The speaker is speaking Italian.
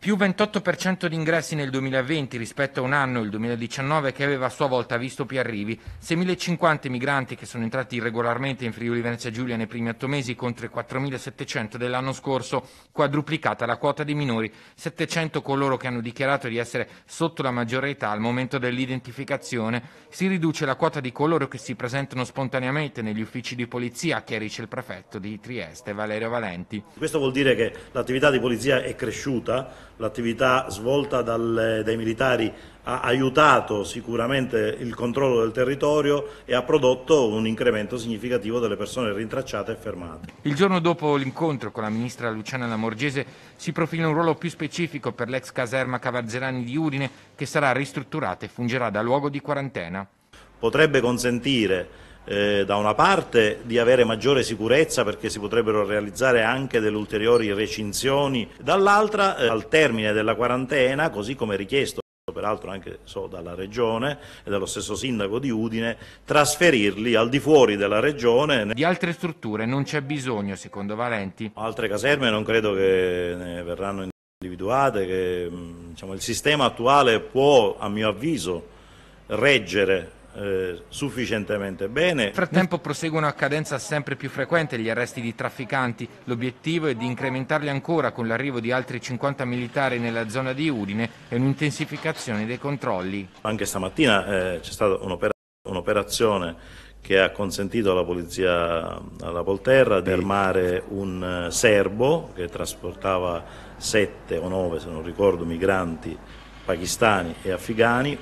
più 28% di ingressi nel 2020 rispetto a un anno, il 2019, che aveva a sua volta visto più arrivi, 6.050 migranti che sono entrati irregolarmente in Friuli Venezia Giulia nei primi otto mesi contro i 4.700 dell'anno scorso, quadruplicata la quota dei minori, 700 coloro che hanno dichiarato di essere sotto la maggiore età al momento dell'identificazione, si riduce la quota di coloro che si presentano spontaneamente negli uffici di polizia, chiarisce il prefetto di Trieste Valerio Valenti. Questo vuol dire che l'attività di polizia è cresciuta l'attività svolta dal, dai militari ha aiutato sicuramente il controllo del territorio e ha prodotto un incremento significativo delle persone rintracciate e fermate. Il giorno dopo l'incontro con la ministra Luciana Lamorgese si profila un ruolo più specifico per l'ex caserma Cavazzerani di Udine che sarà ristrutturata e fungerà da luogo di quarantena. Potrebbe consentire eh, da una parte di avere maggiore sicurezza perché si potrebbero realizzare anche delle ulteriori recinzioni, dall'altra eh, al termine della quarantena, così come richiesto peraltro anche so, dalla Regione e dallo stesso sindaco di Udine, trasferirli al di fuori della Regione. Di altre strutture non c'è bisogno, secondo Valenti? Altre caserme non credo che ne verranno individuate, che, mm, diciamo, il sistema attuale può, a mio avviso, reggere eh, sufficientemente bene. Nel frattempo proseguono a cadenza sempre più frequente gli arresti di trafficanti. L'obiettivo è di incrementarli ancora con l'arrivo di altri 50 militari nella zona di Udine e un'intensificazione dei controlli. Anche stamattina eh, c'è stata un'operazione che ha consentito alla polizia alla Polterra di fermare un eh, serbo che trasportava 7 o 9, se non ricordo, migranti pakistani e afghani.